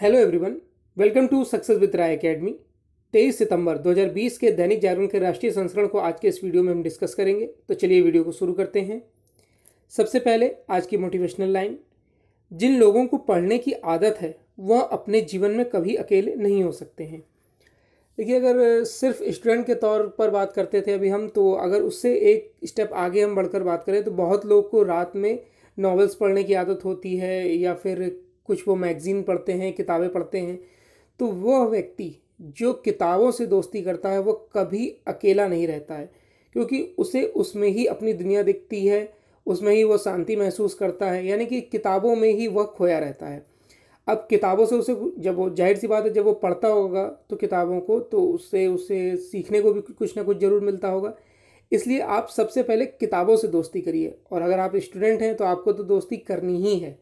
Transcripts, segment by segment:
hello everyone welcome to success with Rai academy 23 सितंबर 2020 के दैनिक जागरण के राष्ट्रीय संस्करण को आज के इस वीडियो में हम डिस्कस करेंगे तो चलिए वीडियो को शुरू करते हैं सबसे पहले आज की मोटिवेशनल लाइन जिन लोगों को पढ़ने की आदत है वह अपने जीवन में कभी अकेले नहीं हो सकते हैं देखिए अगर सिर्फ स्टूडेंट के तौर पर बात करते थे अभी हम तो अगर उससे एक स्टेप आगे हम बढ़कर बात करें तो बहुत लोग को रात में नॉवेल्स पढ़ने की आदत होती है या फिर कुछ वो मैगज़ीन पढ़ते हैं किताबें पढ़ते हैं तो वह व्यक्ति जो किताबों से दोस्ती करता है वो कभी अकेला नहीं रहता है क्योंकि उसे उसमें ही अपनी दुनिया दिखती है उसमें ही वो शांति महसूस करता है यानी कि किताबों में ही वह खोया रहता है अब किताबों से उसे जब वो जाहिर सी बात है जब वो पढ़ता होगा तो किताबों को तो उससे उसे सीखने को भी कुछ ना कुछ ज़रूर मिलता होगा इसलिए आप सबसे पहले किताबों से दोस्ती करिए और अगर आप स्टूडेंट हैं तो आपको तो दोस्ती करनी ही है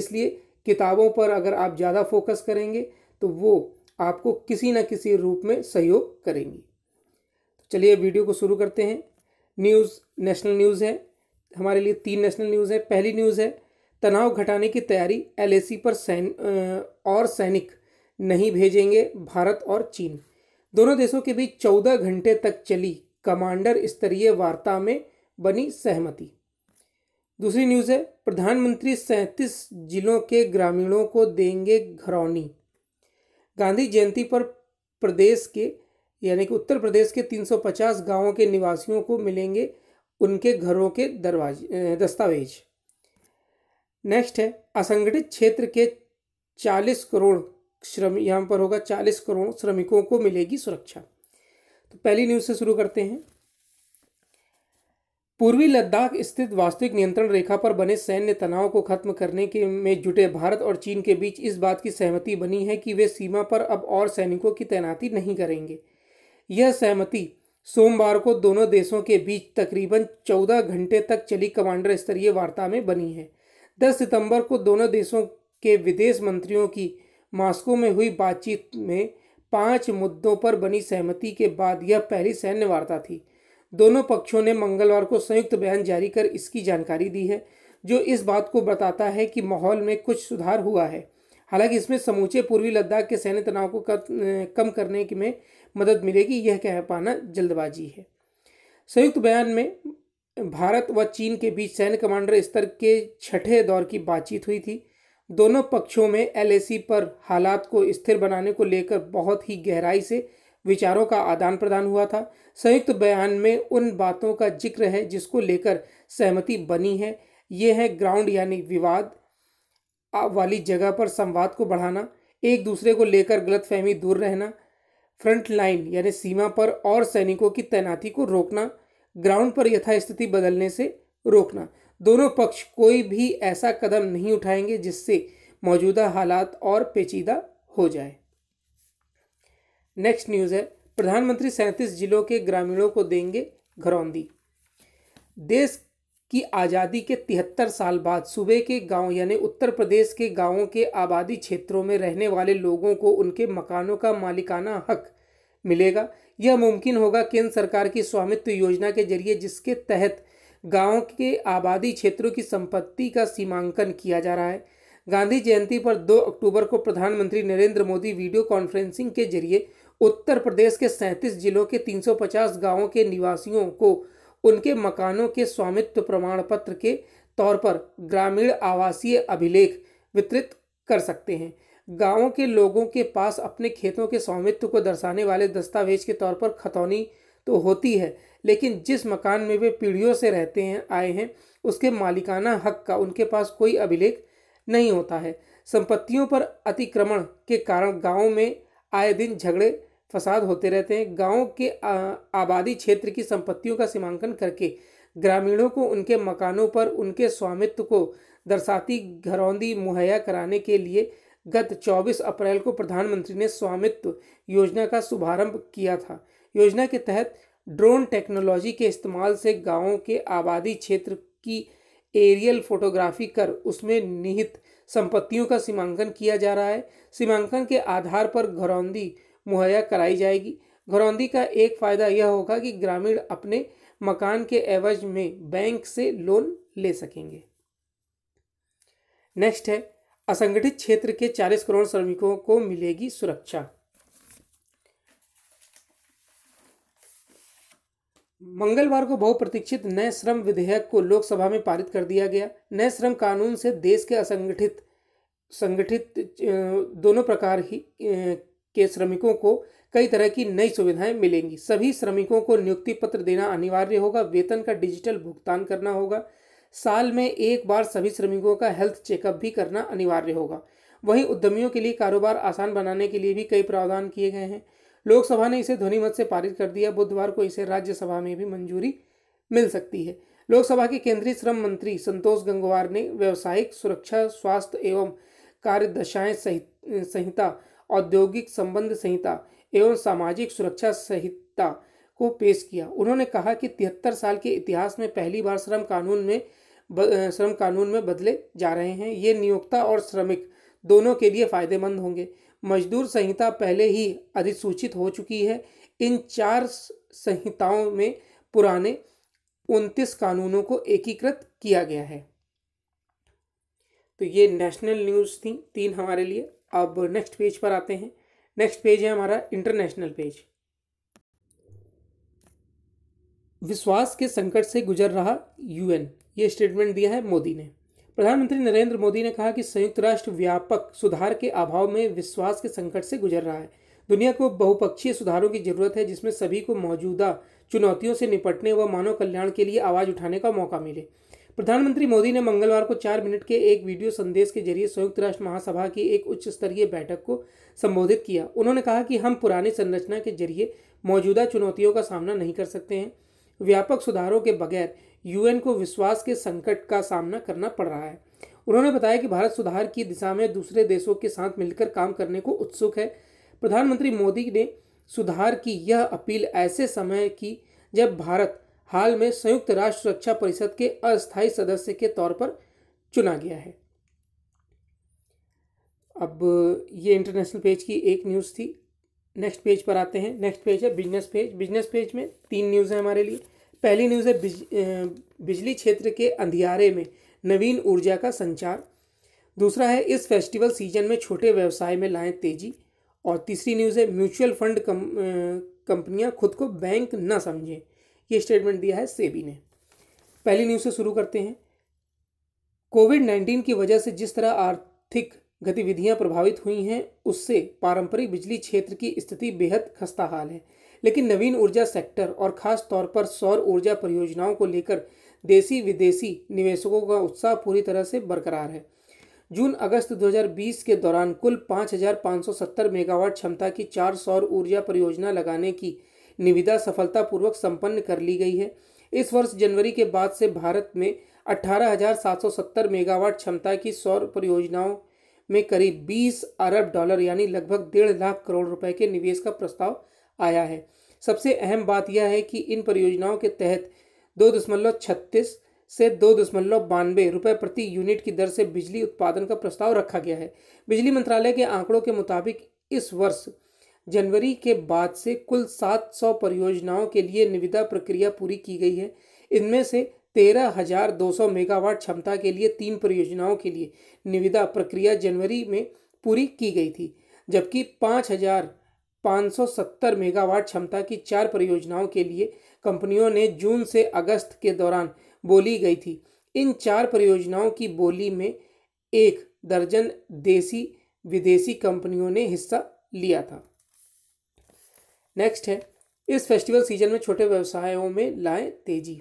इसलिए किताबों पर अगर आप ज़्यादा फोकस करेंगे तो वो आपको किसी न किसी रूप में सहयोग करेंगी तो चलिए वीडियो को शुरू करते हैं न्यूज़ नेशनल न्यूज़ है हमारे लिए तीन नेशनल न्यूज़ है पहली न्यूज़ है तनाव घटाने की तैयारी एल पर सैन और सैनिक नहीं भेजेंगे भारत और चीन दोनों देशों के बीच चौदह घंटे तक चली कमांडर स्तरीय वार्ता में बनी सहमति दूसरी न्यूज़ है प्रधानमंत्री सैंतीस जिलों के ग्रामीणों को देंगे घरौनी गांधी जयंती पर प्रदेश के यानी कि उत्तर प्रदेश के 350 गांवों के निवासियों को मिलेंगे उनके घरों के दरवाजे दस्तावेज नेक्स्ट है असंगठित क्षेत्र के 40 करोड़ श्रम यहाँ पर होगा 40 करोड़ श्रमिकों को मिलेगी सुरक्षा तो पहली न्यूज़ से शुरू करते हैं पूर्वी लद्दाख स्थित वास्तविक नियंत्रण रेखा पर बने सैन्य तनाव को खत्म करने के में जुटे भारत और चीन के बीच इस बात की सहमति बनी है कि वे सीमा पर अब और सैनिकों की तैनाती नहीं करेंगे यह सहमति सोमवार को दोनों देशों के बीच तकरीबन 14 घंटे तक चली कमांडर स्तरीय वार्ता में बनी है 10 सितंबर को दोनों देशों के विदेश मंत्रियों की मास्को में हुई बातचीत में पांच मुद्दों पर बनी सहमति के बाद यह पहली सैन्य वार्ता थी दोनों पक्षों ने मंगलवार को संयुक्त बयान जारी कर इसकी जानकारी दी है जो इस बात को बताता है कि माहौल में कुछ सुधार हुआ है हालांकि इसमें समूचे पूर्वी लद्दाख के सैन्य तनाव को कर, कम करने में मदद मिलेगी यह कह पाना जल्दबाजी है संयुक्त बयान में भारत व चीन के बीच सैन्य कमांडर स्तर के छठे दौर की बातचीत हुई थी दोनों पक्षों में एलएसी पर हालात को स्थिर बनाने को लेकर बहुत ही गहराई से विचारों का आदान प्रदान हुआ था संयुक्त बयान में उन बातों का जिक्र है जिसको लेकर सहमति बनी है ये है ग्राउंड यानी विवाद वाली जगह पर संवाद को बढ़ाना एक दूसरे को लेकर गलतफहमी दूर रहना फ्रंट लाइन यानी सीमा पर और सैनिकों की तैनाती को रोकना ग्राउंड पर यथास्थिति बदलने से रोकना दोनों पक्ष कोई भी ऐसा कदम नहीं उठाएंगे जिससे मौजूदा हालात और पेचीदा हो जाए नेक्स्ट न्यूज़ है प्रधानमंत्री सैंतीस जिलों के ग्रामीणों को देंगे घरौंदी देश की आज़ादी के तिहत्तर साल बाद सूबे के गांव यानी उत्तर प्रदेश के गांवों के आबादी क्षेत्रों में रहने वाले लोगों को उनके मकानों का मालिकाना हक मिलेगा यह मुमकिन होगा केंद्र सरकार की स्वामित्व योजना के जरिए जिसके तहत गाँव के आबादी क्षेत्रों की संपत्ति का सीमांकन किया जा रहा है गांधी जयंती पर 2 अक्टूबर को प्रधानमंत्री नरेंद्र मोदी वीडियो कॉन्फ्रेंसिंग के जरिए उत्तर प्रदेश के सैंतीस जिलों के 350 गांवों के निवासियों को उनके मकानों के स्वामित्व प्रमाण पत्र के तौर पर ग्रामीण आवासीय अभिलेख वितरित कर सकते हैं गांवों के लोगों के पास अपने खेतों के स्वामित्व को दर्शाने वाले दस्तावेज के तौर पर खतौनी तो होती है लेकिन जिस मकान में वे पीढ़ियों से रहते हैं आए हैं उसके मालिकाना हक का उनके पास कोई अभिलेख नहीं होता है संपत्तियों पर अतिक्रमण के कारण गाँव में आए दिन झगड़े फसाद होते रहते हैं गाँव के आबादी क्षेत्र की संपत्तियों का सीमांकन करके ग्रामीणों को उनके मकानों पर उनके स्वामित्व को दर्शाती घरौंदी मुहैया कराने के लिए गत 24 अप्रैल को प्रधानमंत्री ने स्वामित्व योजना का शुभारंभ किया था योजना के तहत ड्रोन टेक्नोलॉजी के इस्तेमाल से गांवों के आबादी क्षेत्र की एरियल फोटोग्राफी कर उसमें निहित संपत्तियों का सीमांकन किया जा रहा है सीमांकन के आधार पर घरौंदी मुहैया कराई जाएगी घरौंदी का एक फ़ायदा यह होगा कि ग्रामीण अपने मकान के एवज में बैंक से लोन ले सकेंगे नेक्स्ट है असंगठित क्षेत्र के 40 करोड़ श्रमिकों को मिलेगी सुरक्षा मंगलवार को बहुप्रतीक्षित नए श्रम विधेयक को लोकसभा में पारित कर दिया गया नए श्रम कानून से देश के असंगठित संगठित दोनों प्रकार ही के श्रमिकों को कई तरह की नई सुविधाएं मिलेंगी सभी श्रमिकों को नियुक्ति पत्र देना अनिवार्य होगा वेतन का डिजिटल भुगतान करना होगा साल में एक बार सभी श्रमिकों का हेल्थ चेकअप भी करना अनिवार्य होगा वहीं उद्यमियों के लिए कारोबार आसान बनाने के लिए भी कई प्रावधान किए गए हैं लोकसभा ने इसे ध्वनिमत से पारित कर दिया बुधवार को इसे राज्यसभा में भी मंजूरी मिल सकती है लोकसभा के केंद्रीय श्रम मंत्री संतोष गंगवार ने व्यावसायिक सुरक्षा स्वास्थ्य एवं कार्य दशाएं संहिता सही, औद्योगिक संबंध संहिता एवं सामाजिक सुरक्षा संहिता को पेश किया उन्होंने कहा कि तिहत्तर साल के इतिहास में पहली बार श्रम कानून में श्रम कानून में बदले जा रहे हैं ये नियोक्ता और श्रमिक दोनों के लिए फायदेमंद होंगे मजदूर संहिता पहले ही अधिसूचित हो चुकी है इन चार संहिताओं में पुराने उनतीस कानूनों को एकीकृत किया गया है तो ये नेशनल न्यूज़ थी तीन हमारे लिए अब नेक्स्ट पेज पर आते हैं नेक्स्ट पेज है हमारा इंटरनेशनल पेज विश्वास के संकट से गुजर रहा यूएन ये स्टेटमेंट दिया है मोदी ने प्रधानमंत्री नरेंद्र मोदी ने कहा कि संयुक्त राष्ट्र व्यापक सुधार के अभाव में विश्वास के संकट से गुजर रहा है दुनिया को बहुपक्षीय सुधारों की जरूरत है जिसमें सभी को मौजूदा चुनौतियों से निपटने व मानव कल्याण के लिए आवाज उठाने का मौका मिले प्रधानमंत्री मोदी ने मंगलवार को चार मिनट के एक वीडियो संदेश के जरिए संयुक्त राष्ट्र महासभा की एक उच्च स्तरीय बैठक को संबोधित किया उन्होंने कहा कि हम पुरानी संरचना के जरिए मौजूदा चुनौतियों का सामना नहीं कर सकते हैं व्यापक सुधारों के बगैर यूएन को विश्वास के संकट का सामना करना पड़ रहा है उन्होंने बताया कि भारत सुधार की दिशा में दूसरे देशों के साथ मिलकर काम करने को उत्सुक है प्रधानमंत्री मोदी ने सुधार की यह अपील ऐसे समय की जब भारत हाल में संयुक्त राष्ट्र सुरक्षा परिषद के अस्थायी सदस्य के तौर पर चुना गया है अब ये इंटरनेशनल पेज की एक न्यूज़ थी नेक्स्ट पेज पर आते हैं नेक्स्ट पेज है बिजनेस पेज बिजनेस पेज में तीन न्यूज़ है हमारे लिए पहली न्यूज़ है बिज, बिजली क्षेत्र के अंधियारे में नवीन ऊर्जा का संचार दूसरा है इस फेस्टिवल सीजन में छोटे व्यवसाय में लाएं तेजी और तीसरी न्यूज़ है म्यूचुअल फंड कम, कंपनियां खुद को बैंक ना समझें ये स्टेटमेंट दिया है सेबी ने पहली न्यूज़ से शुरू करते हैं कोविड नाइन्टीन की वजह से जिस तरह आर्थिक गतिविधियां प्रभावित हुई हैं उससे पारंपरिक बिजली क्षेत्र की स्थिति बेहद खस्ता हाल है लेकिन नवीन ऊर्जा सेक्टर और खास तौर पर सौर ऊर्जा परियोजनाओं को लेकर देसी विदेशी निवेशकों का उत्साह पूरी तरह से बरकरार है जून अगस्त 2020 के दौरान कुल 5,570 मेगावाट क्षमता की चार सौर ऊर्जा परियोजना लगाने की निविदा सफलतापूर्वक संपन्न कर ली गई है इस वर्ष जनवरी के बाद से भारत में 18,770 मेगावाट क्षमता की सौर परियोजनाओं में करीब 20 अरब डॉलर यानी लगभग डेढ़ लाख करोड़ रुपए के निवेश का प्रस्ताव आया है सबसे अहम बात यह है कि इन परियोजनाओं के तहत दो दशमलव छत्तीस से दो दशमलव बानवे रुपये प्रति यूनिट की दर से बिजली उत्पादन का प्रस्ताव रखा गया है बिजली मंत्रालय के आंकड़ों के मुताबिक इस वर्ष जनवरी के बाद से कुल 700 परियोजनाओं के लिए निविदा प्रक्रिया पूरी की गई है इनमें से तेरह हजार दो सौ मेगावाट क्षमता के लिए तीन परियोजनाओं के लिए निविदा प्रक्रिया जनवरी में पूरी की गई थी जबकि पाँच हजार पाँच सौ सत्तर मेगावाट क्षमता की चार परियोजनाओं के लिए कंपनियों ने जून से अगस्त के दौरान बोली गई थी इन चार परियोजनाओं की बोली में एक दर्जन देसी विदेशी कंपनियों ने हिस्सा लिया था नेक्स्ट है इस फेस्टिवल सीजन में छोटे व्यवसायों में लाएं तेजी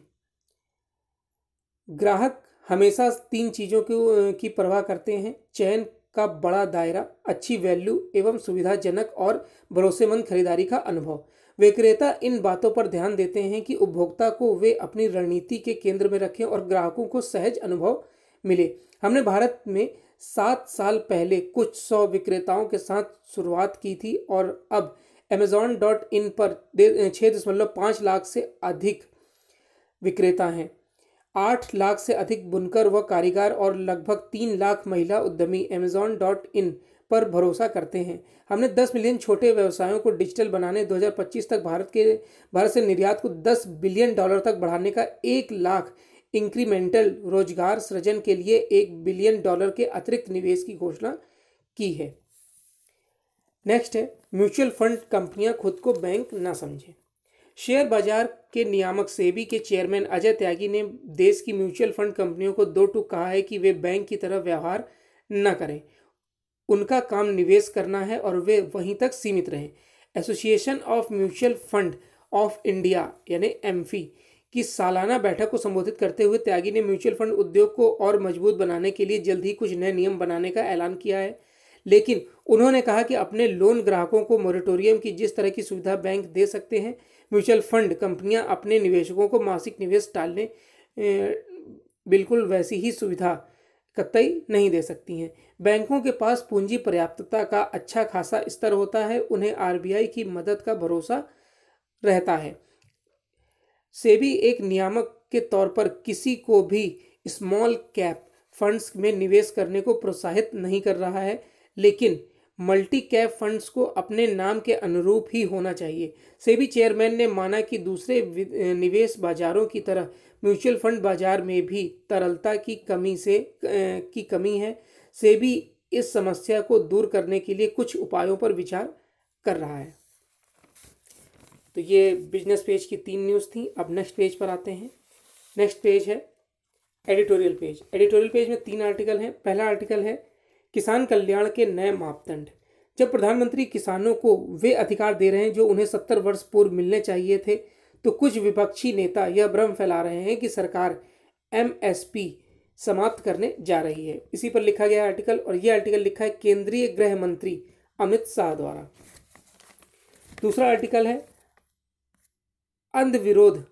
ग्राहक हमेशा तीन चीज़ों को की परवाह करते हैं चयन का बड़ा दायरा अच्छी वैल्यू एवं सुविधाजनक और भरोसेमंद खरीदारी का अनुभव विक्रेता इन बातों पर ध्यान देते हैं कि उपभोक्ता को वे अपनी रणनीति के केंद्र में रखें और ग्राहकों को सहज अनुभव मिले हमने भारत में सात साल पहले कुछ सौ विक्रेताओं के साथ शुरुआत की थी और अब अमेज़ॉन डॉट इन पर छः दशमलव पाँच लाख से अधिक विक्रेता हैं आठ लाख से अधिक बुनकर व कारीगर और लगभग तीन लाख महिला उद्यमी अमेज़ॉन डॉट इन पर भरोसा करते हैं हमने 10 मिलियन छोटे व्यवसायों को डिजिटल बनाने 2025 तक भारत के भारत से निर्यात को 10 बिलियन डॉलर तक बढ़ाने का एक लाख इंक्रीमेंटल रोजगार सृजन के लिए एक बिलियन डॉलर के अतिरिक्त निवेश की घोषणा की है नेक्स्ट है म्यूचुअल फंड कंपनियां खुद को बैंक ना समझें शेयर बाजार के नियामक सेबी के चेयरमैन अजय त्यागी ने देश की म्यूचुअल फंड कंपनियों को दो टूक कहा है कि वे बैंक की तरह व्यवहार न करें उनका काम निवेश करना है और वे वहीं तक सीमित रहें association of mutual fund of India यानी एम की सालाना बैठक को संबोधित करते हुए त्यागी ने म्यूचुअल फंड उद्योग को और मजबूत बनाने के लिए जल्द ही कुछ नए नियम बनाने का ऐलान किया है लेकिन उन्होंने कहा कि अपने लोन ग्राहकों को मॉरिटोरियम की जिस तरह की सुविधा बैंक दे सकते हैं म्यूचुअल फंड कंपनियां अपने निवेशकों को मासिक निवेश टालने बिल्कुल वैसी ही सुविधा कतई नहीं दे सकती हैं बैंकों के पास पूंजी पर्याप्तता का अच्छा खासा स्तर होता है उन्हें आर की मदद का भरोसा रहता है सेबी एक नियामक के तौर पर किसी को भी स्मॉल कैप फंड्स में निवेश करने को प्रोत्साहित नहीं कर रहा है लेकिन मल्टी कैप फंड्स को अपने नाम के अनुरूप ही होना चाहिए सेबी चेयरमैन ने माना कि दूसरे निवेश बाजारों की तरह म्यूचुअल फंड बाजार में भी तरलता की कमी से की कमी है सेबी इस समस्या को दूर करने के लिए कुछ उपायों पर विचार कर रहा है तो ये बिजनेस पेज की तीन न्यूज़ थी अब नेक्स्ट पेज पर आते हैं नेक्स्ट पेज है एडिटोरियल पेज एडिटोरियल पेज में तीन आर्टिकल हैं पहला आर्टिकल है किसान कल्याण के नए मापदंड जब प्रधानमंत्री किसानों को वे अधिकार दे रहे हैं जो उन्हें सत्तर वर्ष पूर्व मिलने चाहिए थे तो कुछ विपक्षी नेता यह भ्रम फैला रहे हैं कि सरकार एम समाप्त करने जा रही है इसी पर लिखा गया आर्टिकल और यह आर्टिकल लिखा है केंद्रीय गृह मंत्री अमित शाह द्वारा दूसरा आर्टिकल है अंध विरोध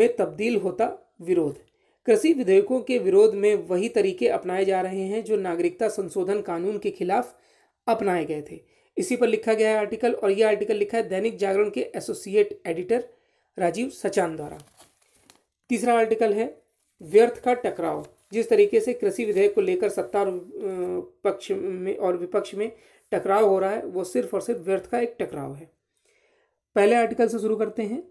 में तब्दील होता विरोध कृषि विधेयकों के विरोध में वही तरीके अपनाए जा रहे हैं जो नागरिकता संशोधन कानून के खिलाफ अपनाए गए थे इसी पर लिखा गया है आर्टिकल और यह आर्टिकल लिखा है दैनिक जागरण के एसोसिएट एडिटर राजीव सचान द्वारा तीसरा आर्टिकल है व्यर्थ का टकराव जिस तरीके से कृषि विधेयक को लेकर सत्ता और पक्ष में और विपक्ष में टकराव हो रहा है वो सिर्फ और सिर्फ व्यर्थ का एक टकराव है पहले आर्टिकल से शुरू करते हैं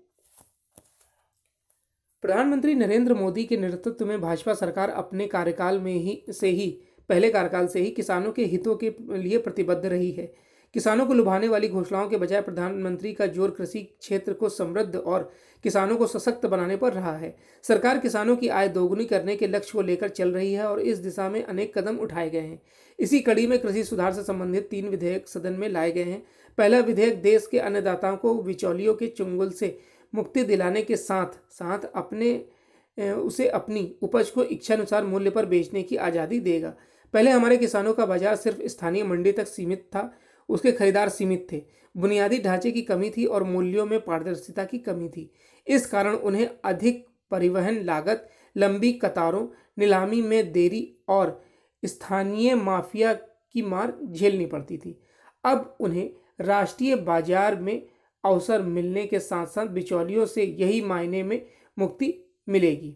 प्रधानमंत्री नरेंद्र मोदी के नेतृत्व में भाजपा सरकार अपने कार्यकाल में ही से ही पहले कार्यकाल से ही किसानों के हितों के लिए प्रतिबद्ध रही है किसानों को लुभाने वाली घोषणाओं के बजाय प्रधानमंत्री का जोर कृषि क्षेत्र को समृद्ध और किसानों को सशक्त बनाने पर रहा है सरकार किसानों की आय दोगुनी करने के लक्ष्य को लेकर चल रही है और इस दिशा में अनेक कदम उठाए गए हैं इसी कड़ी में कृषि सुधार से संबंधित तीन विधेयक सदन में लाए गए हैं पहला विधेयक देश के अन्नदाताओं को बिचौलियों के चुंगल से मुक्ति दिलाने के साथ साथ अपने उसे अपनी उपज को इच्छानुसार मूल्य पर बेचने की आज़ादी देगा पहले हमारे किसानों का बाजार सिर्फ स्थानीय मंडी तक सीमित था उसके खरीदार सीमित थे बुनियादी ढांचे की कमी थी और मूल्यों में पारदर्शिता की कमी थी इस कारण उन्हें अधिक परिवहन लागत लंबी कतारों नीलामी में देरी और स्थानीय माफिया की मार झेलनी पड़ती थी अब उन्हें राष्ट्रीय बाजार में अवसर मिलने के साथ साथ बिचौलियों से यही मायने में मुक्ति मिलेगी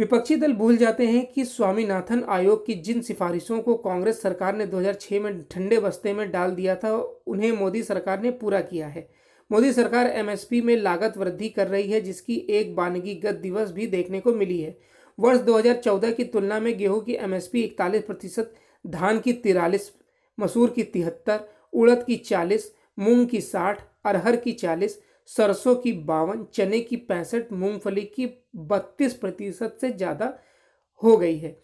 विपक्षी दल भूल जाते हैं कि स्वामीनाथन आयोग की जिन सिफारिशों को कांग्रेस सरकार ने 2006 में ठंडे बस्ते में डाल दिया था उन्हें मोदी सरकार ने पूरा किया है मोदी सरकार एमएसपी में लागत वृद्धि कर रही है जिसकी एक बानगी गत दिवस भी देखने को मिली है वर्ष 2014 की तुलना में गेहूं की एमएसपी एस प्रतिशत धान की तिरालीस मसूर की तिहत्तर उड़द की चालीस मूंग की साठ अरहर की चालीस सरसों की बावन चने की पैंसठ मूंगफली की बत्तीस प्रतिशत से ज़्यादा हो गई है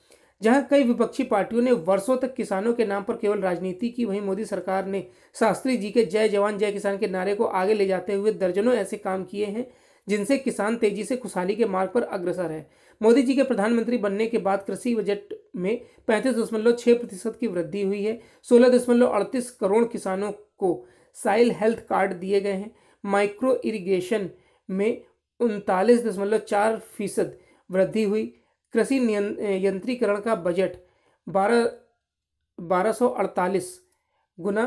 जहां कई विपक्षी पार्टियों ने वर्षों तक किसानों के नाम पर केवल राजनीति की वहीं मोदी सरकार ने शास्त्री जी के जय जवान जय किसान के नारे को आगे ले जाते हुए दर्जनों ऐसे काम किए हैं जिनसे किसान तेजी से खुशहाली के मार्ग पर अग्रसर है मोदी जी के प्रधानमंत्री बनने के बाद कृषि बजट में पैंतीस दशमलव छः प्रतिशत की वृद्धि हुई है सोलह दशमलव अड़तीस करोड़ किसानों को साइल हेल्थ कार्ड दिए गए हैं माइक्रो इरिगेशन में उनतालीस दशमलव चार फीसद वृद्धि हुई कृषि यंत्रीकरण का बजट बारह बारह सौ अड़तालीस गुना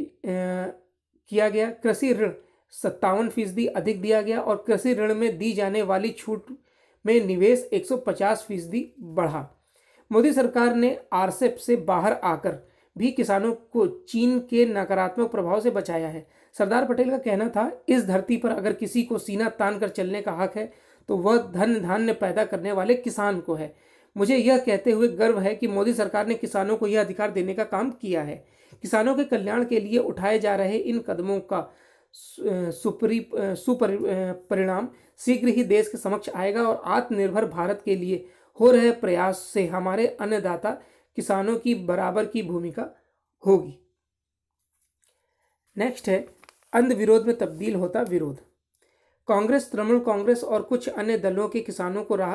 किया गया कृषि ऋण सत्तावन फीसदी अधिक दिया गया और कृषि ऋण में दी जाने वाली छूट में निवेश 150 फीसदी बढ़ा मोदी सरकार ने आरसेप से बाहर आकर भी किसानों को चीन के नकारात्मक प्रभाव से बचाया है सरदार पटेल का कहना था इस धरती पर अगर किसी को सीना तान कर चलने का हक है तो वह धन धान्य पैदा करने वाले किसान को है मुझे यह कहते हुए गर्व है कि मोदी सरकार ने किसानों को यह अधिकार देने का काम किया है किसानों के कल्याण के लिए उठाए जा रहे इन कदमों का सुपरी सुपरि परिणाम शीघ्र ही देश के समक्ष आएगा और आत्मनिर्भर भारत के लिए हो रहे प्रयास से हमारे अन्नदाता किसानों की बराबर की भूमिका होगी नेक्स्ट है अंध विरोध में तब्दील होता विरोध कांग्रेस तृणमूल कांग्रेस और कुछ अन्य दलों के किसानों को राह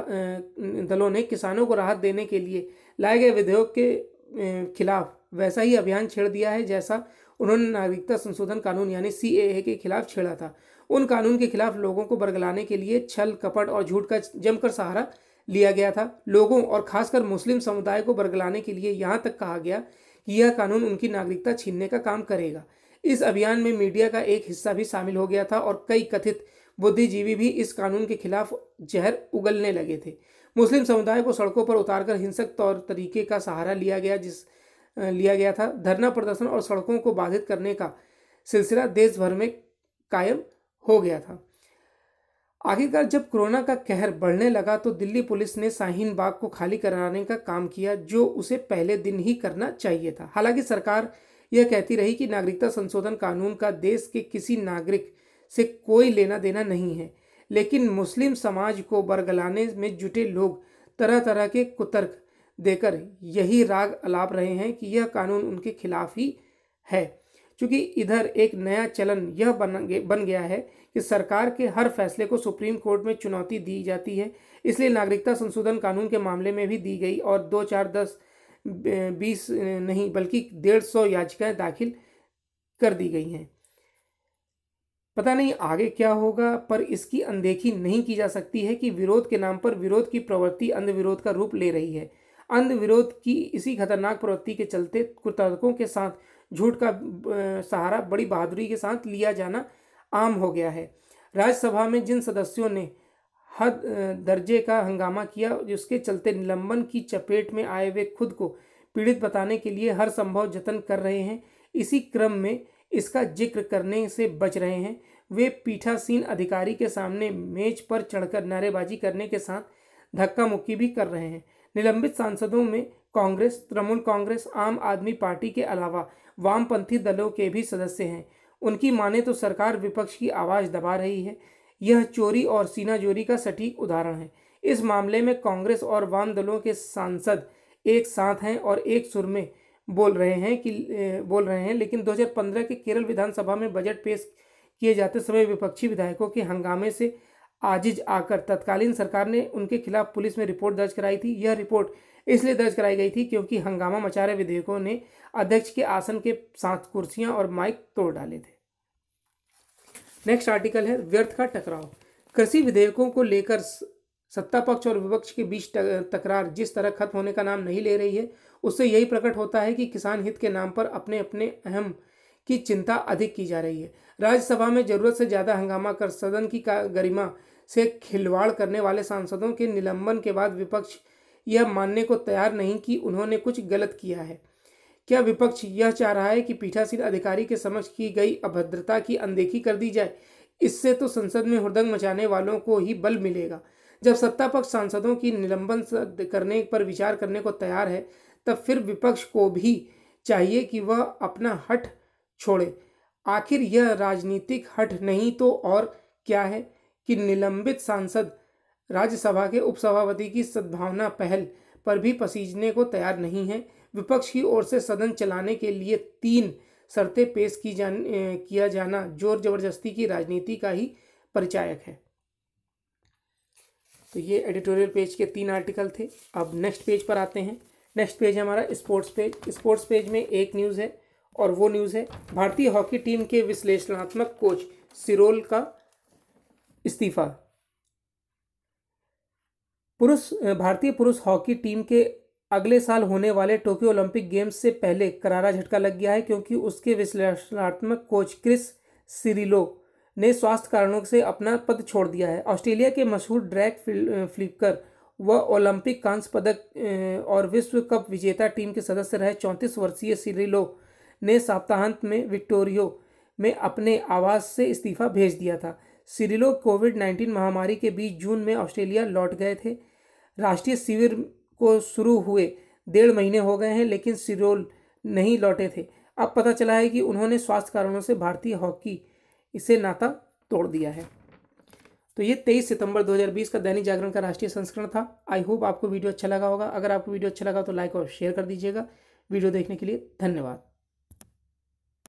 दलों ने किसानों को राहत देने के लिए लाए गए विधेयक के खिलाफ वैसा ही अभियान छेड़ दिया है जैसा उन्होंने नागरिकता संशोधन कानून यानी सी के खिलाफ छेड़ा था उन कानून के खिलाफ लोगों को बरगलाने के लिए छल कपट और झूठ का जमकर सहारा लिया गया था लोगों और खासकर मुस्लिम समुदाय को बरगलाने के लिए यहाँ तक कहा गया कि यह कानून उनकी नागरिकता छीनने का काम करेगा इस अभियान में मीडिया का एक हिस्सा भी शामिल हो गया था और कई कथित बुद्धिजीवी भी इस कानून के खिलाफ जहर उगलने लगे थे मुस्लिम समुदाय को सड़कों पर उतारकर हिंसक तौर तरीके का सहारा लिया गया जिस लिया गया था धरना प्रदर्शन और सड़कों को बाधित करने का सिलसिला देश भर में कायम हो गया था आखिरकार जब कोरोना का कहर बढ़ने लगा तो दिल्ली पुलिस ने शाहीन बाग को खाली कराने का काम किया जो उसे पहले दिन ही करना चाहिए था हालांकि सरकार यह कहती रही कि नागरिकता संशोधन कानून का देश के किसी नागरिक से कोई लेना देना नहीं है लेकिन मुस्लिम समाज को बरगलाने में जुटे लोग तरह तरह के कुतर्क देकर यही राग अलाप रहे हैं कि यह कानून उनके खिलाफ ही है क्योंकि इधर एक नया चलन यह बन बन गया है कि सरकार के हर फैसले को सुप्रीम कोर्ट में चुनौती दी जाती है इसलिए नागरिकता संशोधन कानून के मामले में भी दी गई और दो चार दस बीस नहीं बल्कि डेढ़ सौ याचिकाएँ दाखिल कर दी गई हैं पता नहीं आगे क्या होगा पर इसकी अनदेखी नहीं की जा सकती है कि विरोध के नाम पर विरोध की प्रवृत्ति अंधविरोध का रूप ले रही है अंधविरोध की इसी खतरनाक प्रवृत्ति के चलते कुर्तकों के साथ झूठ का सहारा बड़ी बहादुरी के साथ लिया जाना आम हो गया है राज्यसभा में जिन सदस्यों ने हद दर्जे का हंगामा किया जिसके चलते निलंबन की चपेट में आए हुए खुद को पीड़ित बताने के लिए हर संभव जतन कर रहे हैं इसी क्रम में इसका जिक्र करने से बच रहे हैं वे पीठासीन अधिकारी के सामने मेज पर चढ़कर नारेबाजी करने के साथ धक्का मुक्की भी कर रहे हैं निलंबित सांसदों में कांग्रेस तृणमूल कांग्रेस आम आदमी पार्टी के अलावा वामपंथी दलों के भी सदस्य हैं उनकी माने तो सरकार विपक्ष की आवाज़ दबा रही है यह चोरी और सीनाजोरी का सटीक उदाहरण है इस मामले में कांग्रेस और वाम दलों के सांसद एक साथ हैं और एक सुर में बोल रहे हैं कि बोल रहे हैं लेकिन 2015 के केरल विधानसभा में बजट पेश किए जाते समय विपक्षी विधायकों के हंगामे से आजिज आकर तत्कालीन सरकार ने उनके खिलाफ पुलिस में रिपोर्ट दर्ज कराई थी यह रिपोर्ट इसलिए दर्ज कराई गई थी क्योंकि हंगामा मचा रहे विधेयकों ने अध्यक्ष के आसन के साथ कुर्सियां और माइक तोड़ डाले थे नेक्स्ट आर्टिकल है व्यर्थ का टकराव कृषि विधेयकों को लेकर सत्ता पक्ष और विपक्ष के बीच तकरार जिस तरह खत्म होने का नाम नहीं ले रही है उससे यही प्रकट होता है कि किसान हित के नाम पर अपने अपने अहम की चिंता अधिक की जा रही है राज्यसभा में जरूरत से ज़्यादा हंगामा कर सदन की गरिमा से खिलवाड़ करने वाले सांसदों के निलंबन के बाद विपक्ष यह मानने को तैयार नहीं कि उन्होंने कुछ गलत किया है क्या विपक्ष यह चाह रहा है कि पीठासीन अधिकारी के समक्ष की गई अभद्रता की अनदेखी कर दी जाए इससे तो संसद में हृदंग मचाने वालों को ही बल मिलेगा जब सत्ता पक्ष सांसदों की निलंबन करने पर विचार करने को तैयार है तब फिर विपक्ष को भी चाहिए कि वह अपना हट छोड़े आखिर यह राजनीतिक हट नहीं तो और क्या है कि निलंबित सांसद राज्यसभा के उपसभापति की सद्भावना पहल पर भी पसीजने को तैयार नहीं है विपक्ष की ओर से सदन चलाने के लिए तीन शर्तें पेश की जान किया जाना जोर जबरदस्ती की राजनीति का ही परिचायक है तो ये एडिटोरियल पेज के तीन आर्टिकल थे अब नेक्स्ट पेज पर आते हैं नेक्स्ट पेज हमारा स्पोर्ट्स पेज स्पोर्ट्स पेज में एक न्यूज़ है और वो न्यूज़ है भारतीय हॉकी टीम के विश्लेषणात्मक कोच सिरोल का इस्तीफा पुरुष भारतीय पुरुष हॉकी टीम के अगले साल होने वाले टोक्यो ओलंपिक गेम्स से पहले करारा झटका लग गया है क्योंकि उसके विश्लेषणात्मक कोच क्रिस सिरिलो ने स्वास्थ्य कारणों से अपना पद छोड़ दिया है ऑस्ट्रेलिया के मशहूर ड्रैग फ्लिपकर व ओलंपिक कांस्य पदक और विश्व कप विजेता टीम के सदस्य रहे चौंतीस वर्षीय सिरिलो ने सप्ताहांत में विक्टोरियो में अपने आवास से इस्तीफा भेज दिया था सिरिलो कोविड नाइन्टीन महामारी के बीच जून में ऑस्ट्रेलिया लौट गए थे राष्ट्रीय शिविर को शुरू हुए डेढ़ महीने हो गए हैं लेकिन सिरोल नहीं लौटे थे अब पता चला है कि उन्होंने स्वास्थ्य कारणों से भारतीय हॉकी इसे नाता तोड़ दिया है तो ये 23 सितंबर 2020 का दैनिक जागरण का राष्ट्रीय संस्करण था आई होप आपको वीडियो अच्छा लगा होगा अगर आपको वीडियो अच्छा लगा तो लाइक और शेयर कर दीजिएगा वीडियो देखने के लिए धन्यवाद